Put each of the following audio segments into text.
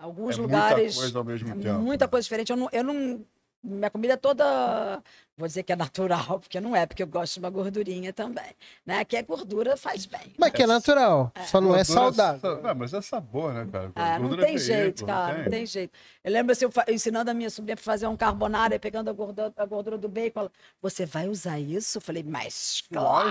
Alguns é lugares. Muita coisa ao mesmo é tempo. Muita né? coisa diferente. Eu não, eu não. Minha comida é toda vou dizer que é natural, porque não é, porque eu gosto de uma gordurinha também, né? Que a é gordura faz bem. Mas que é, é. natural, é. só não é, é saudável. Não, mas é sabor, né, cara? É, não tem é jeito, cara, não tem. tem. jeito. Eu lembro assim, eu ensinando a minha sobrinha para fazer um carbonara, pegando a gordura, a gordura do bacon, ela, você vai usar isso? Eu falei, mas claro!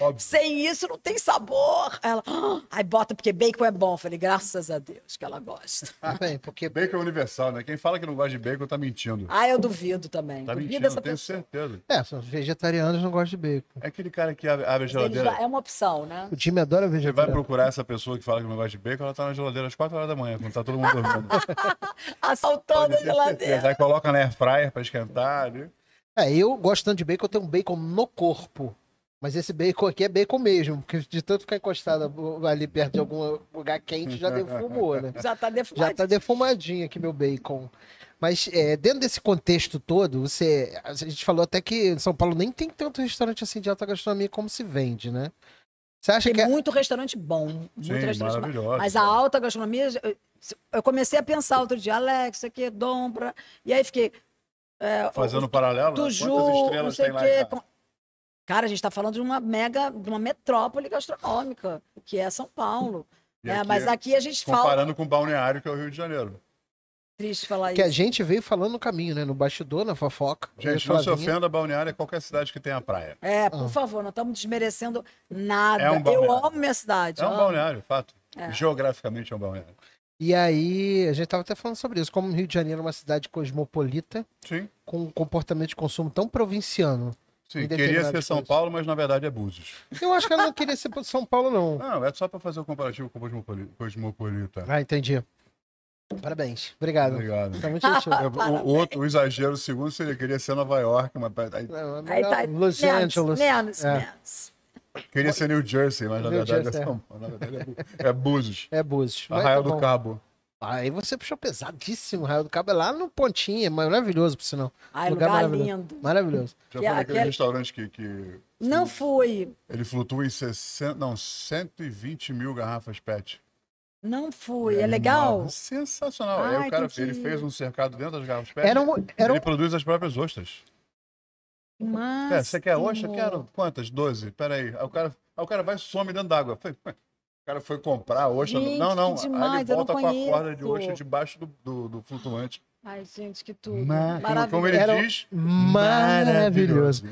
Óbvio. Sem isso não tem sabor! Ela, ah, aí bota, porque bacon é bom. Eu falei, graças a Deus que ela gosta. Ah, bem, porque bacon é universal, né? Quem fala que não gosta de bacon tá mentindo. Ah, eu duvido também. Tá duvido mentindo. Eu tenho certeza. É, são vegetarianos não gostam de bacon. É aquele cara que abre, abre a geladeira. É uma opção, né? O time adora vegetariano. Você vai procurar essa pessoa que fala que não gosta de bacon, ela tá na geladeira às 4 horas da manhã, quando tá todo mundo dormindo. Assaltando a geladeira. Certeza. Aí coloca na air fryer pra esquentar, viu? É, eu gosto tanto de bacon, eu tenho um bacon no corpo. Mas esse bacon aqui é bacon mesmo, porque de tanto ficar encostado ali perto de algum lugar quente já defumou, né? Já tá defumadinho. Já tá defumadinho aqui meu bacon. Mas é, dentro desse contexto todo, você. A gente falou até que em São Paulo nem tem tanto restaurante assim de alta gastronomia como se vende, né? Você acha tem que. Tem é muito restaurante bom. Muito Sim, restaurante bom. Mas a alta gastronomia. Eu comecei a pensar outro dia, Alex, isso aqui é dombra. E aí fiquei. É, Fazendo o, paralelo? Né? Tuju, não sei o quê. Cara, a gente está falando de uma mega, de uma metrópole gastronômica, que é São Paulo. É, mas é aqui a gente comparando fala. Comparando com o balneário, que é o Rio de Janeiro. Triste falar isso. Que a gente veio falando no caminho, né? No bastidor, na fofoca. Gente, não se ofenda, balneário é qualquer cidade que tem a praia. É, por ah. favor, não estamos desmerecendo nada. É um balneário. Eu amo minha cidade. É um balneário, fato. É. Geograficamente é um balneário. E aí, a gente estava até falando sobre isso, como o Rio de Janeiro é uma cidade cosmopolita, Sim. com um comportamento de consumo tão provinciano. Sim, queria ser São Paulo, mas na verdade é Búzios. Eu acho que ela não queria ser São Paulo, não. Não, é só para fazer o comparativo com o Cosmopolita. Ah, entendi. Parabéns. Obrigado. Obrigado. Tá muito gentil. o, outro, o exagero o segundo seria queria ser Nova York, mas aí, não, aí tá Los menos, Angeles. Menos, é. menos. Queria ser New Jersey, mas New na verdade é Jersey, é, São Paulo. Na verdade é, Bu... é Búzios. É Búzios. Arraial do Cabo. Aí você puxou pesadíssimo, raio do cabo é lá no Pontinha, maravilhoso, por sinal. Ai, lugar, lugar maravilhoso. lindo. Maravilhoso. Já foi naquele é é aquele... restaurante que, que... Não fui. Ele flutua em 60, não, 120 mil garrafas PET. Não fui, é, é legal? É sensacional. Ai, Aí o cara ele fez um cercado dentro das garrafas PET. Era um, era um... Ele produz as próprias ostras. Mas. É, você quer ostra? Quero quantas? 12. Peraí. Aí o cara, Aí o cara vai e some dentro d'água. Falei, cara foi comprar ostra. Gente, não, não. Demais, aí ele volta com a corda de ostra debaixo do, do, do flutuante. Ai, gente, que tudo. Maravilhoso. Como ele Era... diz, maravilhoso.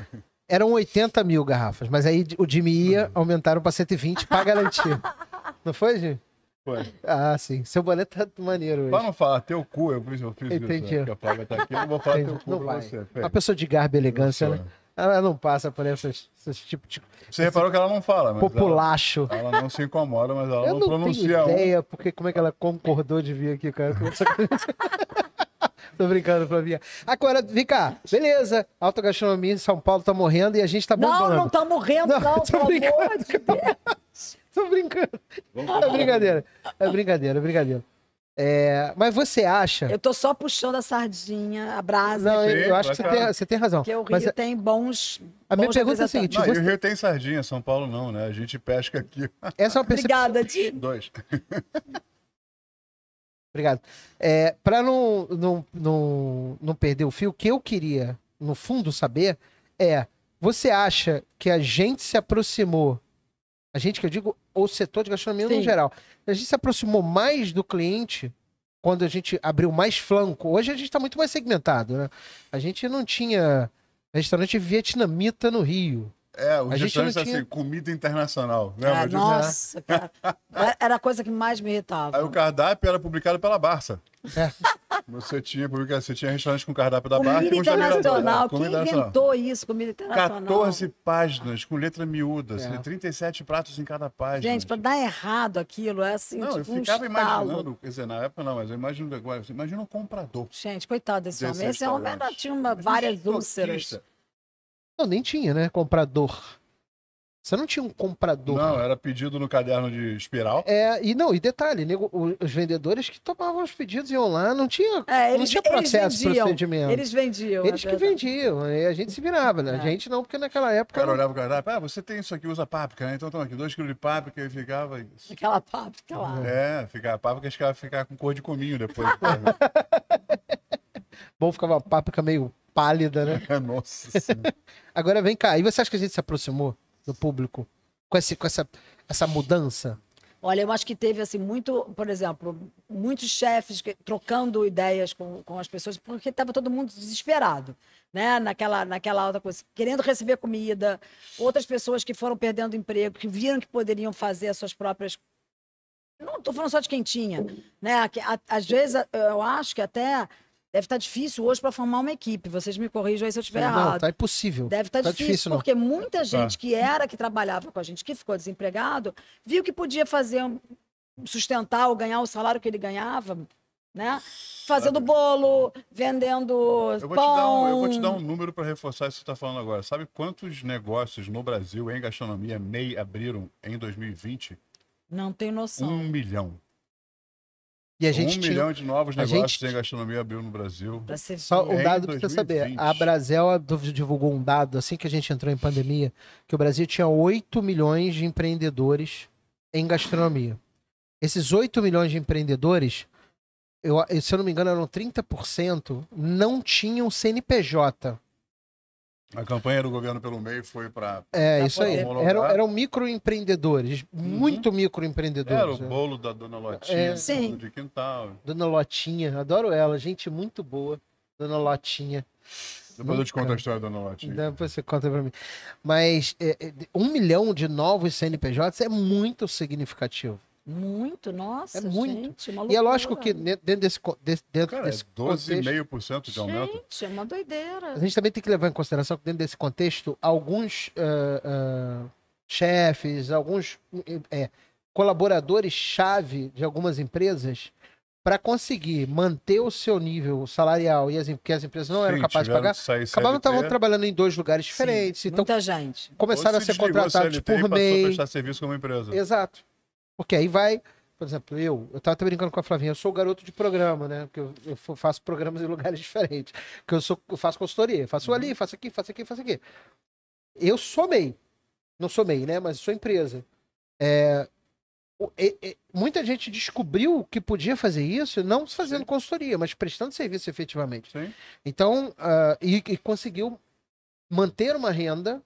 Eram 80 mil garrafas, mas aí o Jimmy ia, aumentaram para 120 para garantir. não foi, Jimmy? Foi. Ah, sim. Seu boné tá maneiro hoje. Pra não falar teu cu, eu fiz, eu fiz Entendi. isso. Né? a Flávia tá aqui, eu não vou falar Entendi. teu cu não vai. você. Uma pessoa de garbo e elegância, né? Ela não passa por esses, esses tipos de. Você reparou que ela não fala, mas. Populacho. Ela, ela não se incomoda, mas ela eu não, não Tenho ideia, um... porque como é que ela concordou de vir aqui, cara? Tô brincando, Flavinha. Agora, vem cá. Beleza. Alta gastronomia em São Paulo tá morrendo e a gente tá bombando. Não, não tá morrendo, não, não tô brincando, de Tô brincando. É brincadeira. É brincadeira, é brincadeira. É, mas você acha. Eu tô só puxando a sardinha, a brasa. Não, eu, eu acho que você tem, você tem razão. Porque o Rio mas, é- tem bons. A minha pergunta é a seguinte: não, você... o Rio tem sardinha, São Paulo não, né? A gente pesca aqui. Essa é uma percepção. Obrigada, Ti. Dois. Obrigado. É, Para não, não, não, não perder o fio, o que eu queria, no fundo, saber é: você acha que a gente se aproximou a gente que eu digo, o setor de gastronomia Sim. no geral. A gente se aproximou mais do cliente quando a gente abriu mais flanco. Hoje a gente está muito mais segmentado, né? A gente não tinha restaurante vietnamita no Rio. É, o restaurante é tinha... assim, comida internacional. Né? Ah, nossa, é. cara. Era a coisa que mais me irritava. Aí o cardápio era publicado pela Barça. É. Você tinha, você tinha restaurante com cardápio da Barça. Comida internacional. Quem inventou isso, comida internacional? 14 páginas, com letra miúda. Assim, é. 37 pratos em cada página. Gente, para dar errado aquilo, é assim, Não, tipo eu ficava imaginando, quer dizer, na época não, mas eu imagino agora, imagina um comprador. Gente, coitado desse, desse homem. Esse homem tinha uma, várias úlceras. Não, nem tinha, né? Comprador. Você não tinha um comprador. Não, era pedido no caderno de espiral. É, e não, e detalhe, os vendedores que tomavam os pedidos iam lá, não tinha, é, eles, não tinha processo, eles vendiam, procedimento. Eles vendiam. Eles que vendiam, e a gente se virava, né? É. A gente não, porque naquela época... O cara olhava pro cardápio, ah, você tem isso aqui, usa páprica, né? Então toma aqui, dois quilos de páprica, e ficava isso. Aquela páprica lá. É, é ficava, a páprica ficava, com cor de cominho depois. Bom, ficava a páprica meio pálida, né? Nossa senhora. Agora vem cá, e você acha que a gente se aproximou do público com, esse, com essa, essa mudança? Olha, eu acho que teve assim muito, por exemplo, muitos chefes que, trocando ideias com, com as pessoas, porque estava todo mundo desesperado, né? Naquela, naquela alta coisa, querendo receber comida, outras pessoas que foram perdendo emprego, que viram que poderiam fazer as suas próprias. Não estou falando só de quem tinha, né? Às vezes eu acho que até Deve estar tá difícil hoje para formar uma equipe. Vocês me corrijam aí se eu estiver é, errado. Não, tá impossível. Deve estar tá, tá difícil, difícil porque muita ah. gente tá. que era, que trabalhava com a gente, que ficou desempregado, viu que podia fazer, sustentar ou ganhar o salário que ele ganhava, né? Fazendo bolo, vendendo eu pão. Um, eu vou te dar um número para reforçar isso que você está falando agora. Sabe quantos negócios no Brasil em gastronomia MEI abriram em 2020? Não tenho noção. Um milhão. E a gente um tinha... milhão de novos negócios gente... em gastronomia abriu no Brasil. Só um dado para você saber. A Brasel divulgou um dado assim que a gente entrou em pandemia, que o Brasil tinha 8 milhões de empreendedores em gastronomia. Esses 8 milhões de empreendedores, eu, se eu não me engano, eram 30%, não tinham CNPJ. A campanha do governo pelo meio foi para. É, isso aí. Eram, eram microempreendedores, uhum. muito microempreendedores. Era o né? bolo da Dona Lotinha, é, sim. de quintal. Dona Lotinha, adoro ela, gente muito boa. Dona Lotinha. Depois Nunca. eu te conto a história da Dona Lotinha. Depois você conta para mim. Mas é, é, um milhão de novos CNPJs é muito significativo. Muito, nossa, é muito. Gente, e é lógico que dentro desse, dentro Cara, desse é 12,5% de aumento. Gente, é uma doideira. A gente também tem que levar em consideração que dentro desse contexto, alguns uh, uh, chefes, alguns uh, eh, colaboradores-chave de algumas empresas para conseguir manter o seu nível salarial e as, porque as empresas não Sim, eram capazes de pagar, acabaram estavam trabalhando em dois lugares diferentes. Sim, então, começaram se a ser contratados por mês. a prestar serviço como empresa. Exato. Porque aí vai, por exemplo, eu, eu tava brincando com a Flavinha, eu sou garoto de programa, né? Porque eu, eu faço programas em lugares diferentes. Porque eu, sou, eu faço consultoria, faço uhum. ali, faço aqui, faço aqui, faço aqui. Eu sou MEI. Não sou MEI, né? Mas sou empresa. É, muita gente descobriu que podia fazer isso não fazendo Sim. consultoria, mas prestando serviço efetivamente. Sim. Então, uh, e, e, conseguiu manter uma renda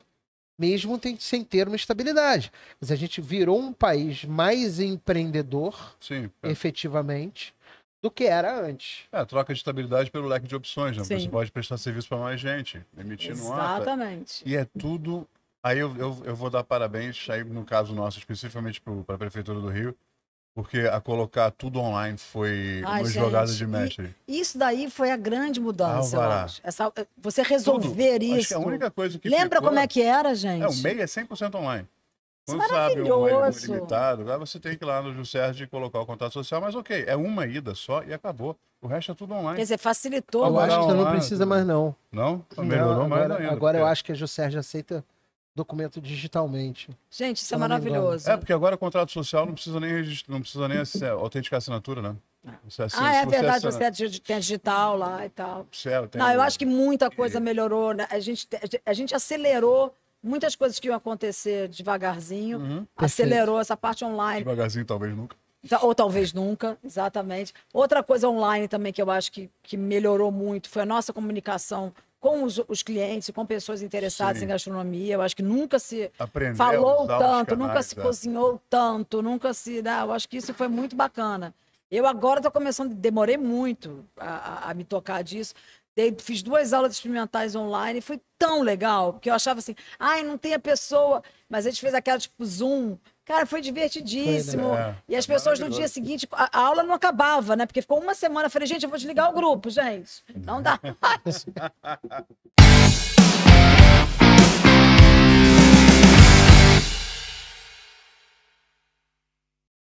mesmo sem ter uma estabilidade. Mas a gente virou um país mais empreendedor, Sim, é. efetivamente, do que era antes. É, a troca de estabilidade pelo leque de opções, né? Sim. Você pode prestar serviço para mais gente, emitir Exatamente. e é tudo. Aí eu, eu, eu, vou dar parabéns, aí no caso nosso, especificamente para a Prefeitura do Rio, porque a colocar tudo online foi uma gente, jogada de mestre. Isso daí foi a grande mudança, eu acho. Essa, você resolver tudo. É isso. a única coisa que Lembra ficou... como é que era, gente? É, o MEI é 100% online. Quando isso sabe um é limitado, você tem que ir lá no Juscerge e colocar o contato social, mas ok, é uma ida só e acabou. O resto é tudo online. Quer dizer, facilitou. Eu acho que não precisa mais, não. Não? Melhorou, não, agora, agora eu acho que a Juscerge aceita documento digitalmente. Gente, isso é maravilhoso. É, porque agora o contrato social não precisa nem registrar, não precisa nem é, autenticar assinatura, né? Você, assim, ah, é verdade, você, assina... você é tem digital lá e tal. Sério, tem não, eu acho que muita coisa melhorou. Né? A, gente, a gente acelerou muitas coisas que iam acontecer devagarzinho. Uhum, acelerou essa parte online. Devagarzinho, talvez nunca. Tá, ou talvez nunca, exatamente. Outra coisa online também que eu acho que, que melhorou muito foi a nossa comunicação com os, os clientes, com pessoas interessadas Sim. em gastronomia. Eu acho que nunca se Aprendeu, falou tanto, canais, nunca se é. cozinhou tanto, nunca se. Não, né, eu acho que isso foi muito bacana. Eu agora estou começando, demorei muito a, a, a, me tocar disso. Daí fiz duas aulas experimentais online, foi tão legal, porque eu achava assim, ai, não tem a pessoa, mas a gente fez aquela tipo Zoom. Cara, foi divertidíssimo. Foi, né? E as é pessoas no dia seguinte, a, a, aula não acabava, né? Porque ficou uma semana, eu falei, gente, eu vou desligar o grupo, gente. Não dá mais.